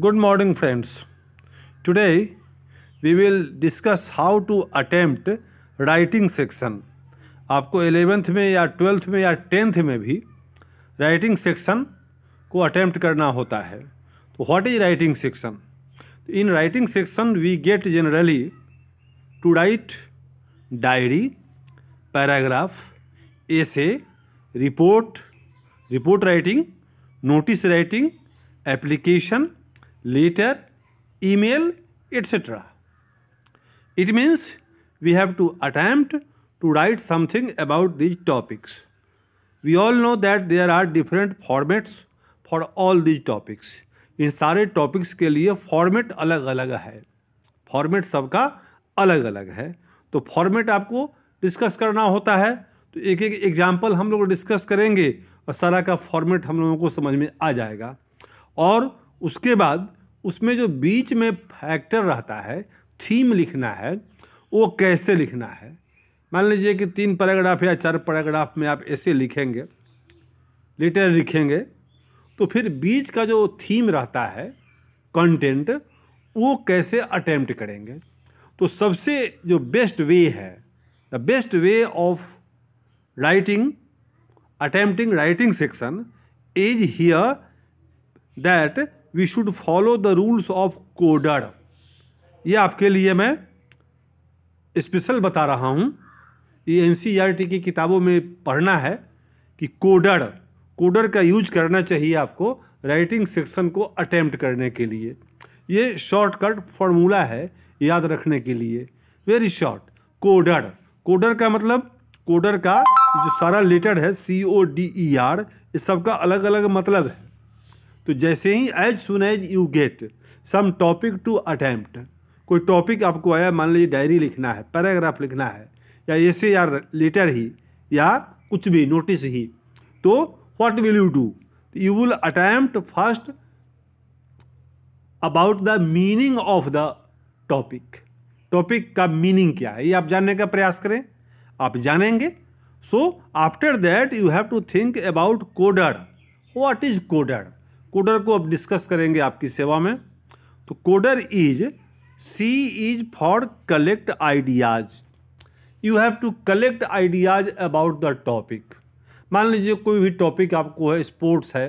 Good morning friends. Today we will discuss how to attempt writing section. आपको eleventh में या twelfth में या टेंथ में भी राइटिंग सेक्शन को अटैम्प्ट करना होता है तो what is writing section in writing section we get generally to write diary paragraph essay report report writing notice writing application letter email etc it means we have to attempt to write something about these topics we all know that there are different formats for all these topics इन सारे topics के लिए format अलग अलग है format सबका अलग अलग है तो फॉर्मेट आपको डिस्कस करना होता है तो एक एक एग्जाम्पल हम लोग डिस्कस करेंगे और सारा का फॉर्मेट हम लोगों को समझ में आ जाएगा और उसके बाद उसमें जो बीच में फैक्टर रहता है थीम लिखना है वो कैसे लिखना है मान लीजिए कि तीन पैराग्राफ या चार पैराग्राफ में आप ऐसे लिखेंगे लिटर लिखेंगे तो फिर बीच का जो थीम रहता है कंटेंट वो कैसे अटैम्प्ट करेंगे तो सबसे जो बेस्ट वे है the best way of writing attempting writing section is here that we should follow the rules of coder ये आपके लिए मैं स्पेशल बता रहा हूँ ये एन e की किताबों में पढ़ना है कि कोडर कोडर का यूज करना चाहिए आपको राइटिंग सेक्शन को अटैम्प्ट करने के लिए ये शॉर्टकट फॉर्मूला है याद रखने के लिए वेरी शॉर्ट कोडर कोडर का मतलब कोडर का जो सारा लेटर है C O D E e R इस सब का अलग अलग मतलब है तो जैसे ही as soon as you get some topic to attempt कोई टॉपिक आपको आया मान लीजिए डायरी लिखना है पैराग्राफ लिखना है या ऐसे या लेटर ही या कुछ भी नोटिस ही तो what will you do you will attempt first about the meaning of the topic topic का मीनिंग क्या है ये आप जानने का प्रयास करें आप जानेंगे so after that you have to think about coder what is coder coder को अब डिस्कस करेंगे आपकी सेवा में तो coder is C is for collect ideas you have to collect ideas about the topic मान लीजिए कोई भी टॉपिक आपको है स्पोर्ट्स है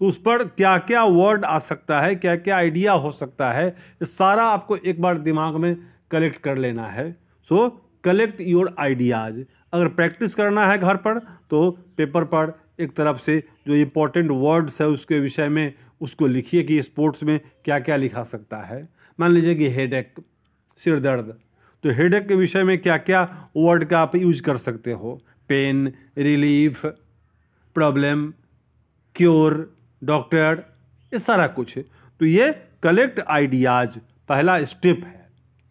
तो उस पर क्या क्या वर्ड आ सकता है क्या क्या आइडिया हो सकता है ये सारा आपको एक बार दिमाग में कलेक्ट कर लेना है सो कलेक्ट योर आइडियाज अगर प्रैक्टिस करना है घर पर तो पेपर पर एक तरफ से जो इम्पोर्टेंट वर्ड्स है उसके विषय में उसको लिखिए कि स्पोर्ट्स में क्या क्या लिखा सकता है मान लीजिए कि हेड एक सिर दर्द तो हेड एक के विषय में क्या क्या वर्ड का आप यूज कर सकते हो pain relief problem cure doctor ये सारा कुछ तो ये कलेक्ट आइडियाज पहला स्टेप है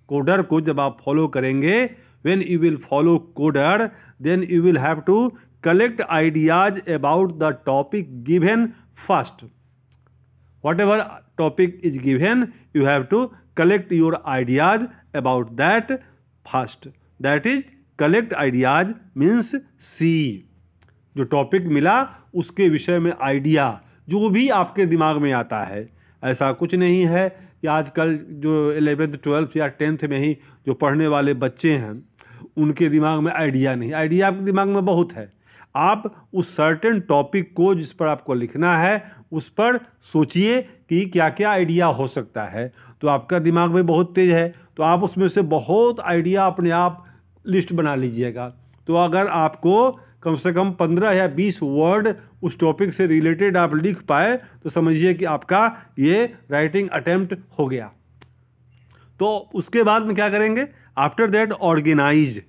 कोडर को जब आप फॉलो करेंगे when you will follow coder then you will have to collect ideas about the topic given first whatever topic is given you have to collect your ideas about that first that is collect ideas means C जो टॉपिक मिला उसके विषय में idea जो भी आपके दिमाग में आता है ऐसा कुछ नहीं है कि आजकल जो एलेवेंथ ट्वेल्थ या टेंथ में ही जो पढ़ने वाले बच्चे हैं उनके दिमाग में आइडिया नहीं आइडिया आपके दिमाग में बहुत है आप उस सर्टेन टॉपिक को जिस पर आपको लिखना है उस पर सोचिए कि क्या क्या आइडिया हो सकता है तो आपका दिमाग भी बहुत तेज़ है तो आप उसमें से बहुत आइडिया अपने आप लिस्ट बना लीजिएगा तो अगर आपको कम से कम पंद्रह या बीस वर्ड उस टॉपिक से रिलेटेड आप लिख पाए तो समझिए कि आपका ये राइटिंग अटेम्प्ट हो गया तो उसके बाद में क्या करेंगे after that organise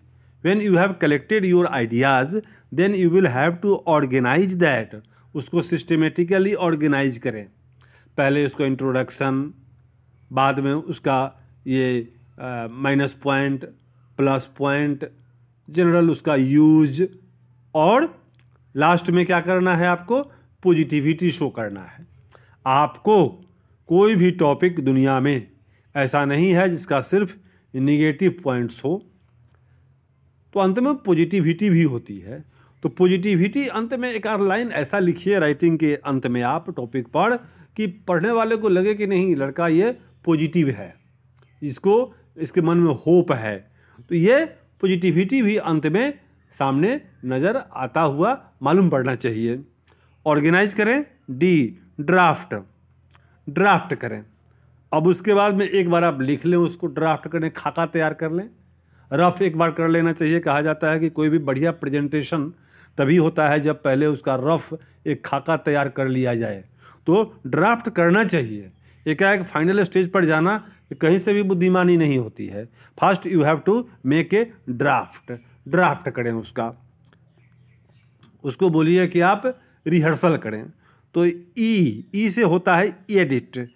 when you have collected your ideas then you will have to organise that उसको सिस्टमेटिकली ऑर्गेनाइज करें पहले उसको इंट्रोडक्शन बाद में उसका ये minus point plus point general उसका यूज और लास्ट में क्या करना है आपको पॉजिटिविटी शो करना है आपको कोई भी टॉपिक दुनिया में ऐसा नहीं है जिसका सिर्फ निगेटिव पॉइंट्स हो तो अंत में पॉजिटिविटी भी होती है तो पॉजिटिविटी अंत में एक आध लाइन ऐसा लिखिए राइटिंग के अंत में आप टॉपिक पर कि पढ़ने वाले को लगे कि नहीं लड़का ये पॉजिटिव है इसको इसके मन में होप है तो ये पॉजिटिविटी भी अंत में सामने नज़र आता हुआ मालूम पड़ना चाहिए ऑर्गेनाइज करें डी ड्राफ्ट ड्राफ्ट करें अब उसके बाद में एक बार आप लिख लें उसको ड्राफ्ट करें खाका तैयार कर लें रफ एक बार कर लेना चाहिए कहा जाता है कि कोई भी बढ़िया प्रेजेंटेशन तभी होता है जब पहले उसका रफ एक खाका तैयार कर लिया जाए तो ड्राफ्ट करना चाहिए एकाएक फाइनल स्टेज पर जाना कहीं से भी बुद्धिमानी नहीं होती है first you have to make a draft draft करें उसका उसको बोलिए कि आप रिहर्सल करें तो ई e, ई e से होता है एडिट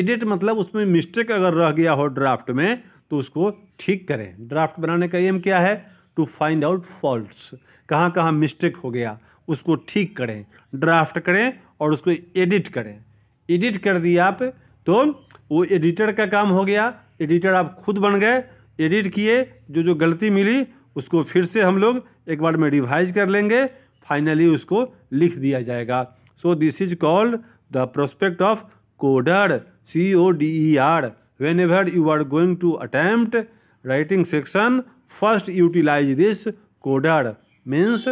एडिट मतलब उसमें मिस्टेक अगर रह गया हो ड्राफ्ट में तो उसको ठीक करें ड्राफ्ट बनाने का एम क्या है टू फाइंड आउट फॉल्ट्स कहाँ कहाँ मिस्टेक हो गया उसको ठीक करें ड्राफ्ट करें और उसको एडिट करें एडिट कर दिया आप तो वो एडिटर का काम हो गया एडिटर आप खुद बन गए एडिट किए जो जो गलती मिली उसको फिर से हम लोग एक बार में रिवाइज कर लेंगे फाइनली उसको लिख दिया जाएगा so this is called the prospect of coder C O D E R whenever you are going to attempt writing section first utilise this coder means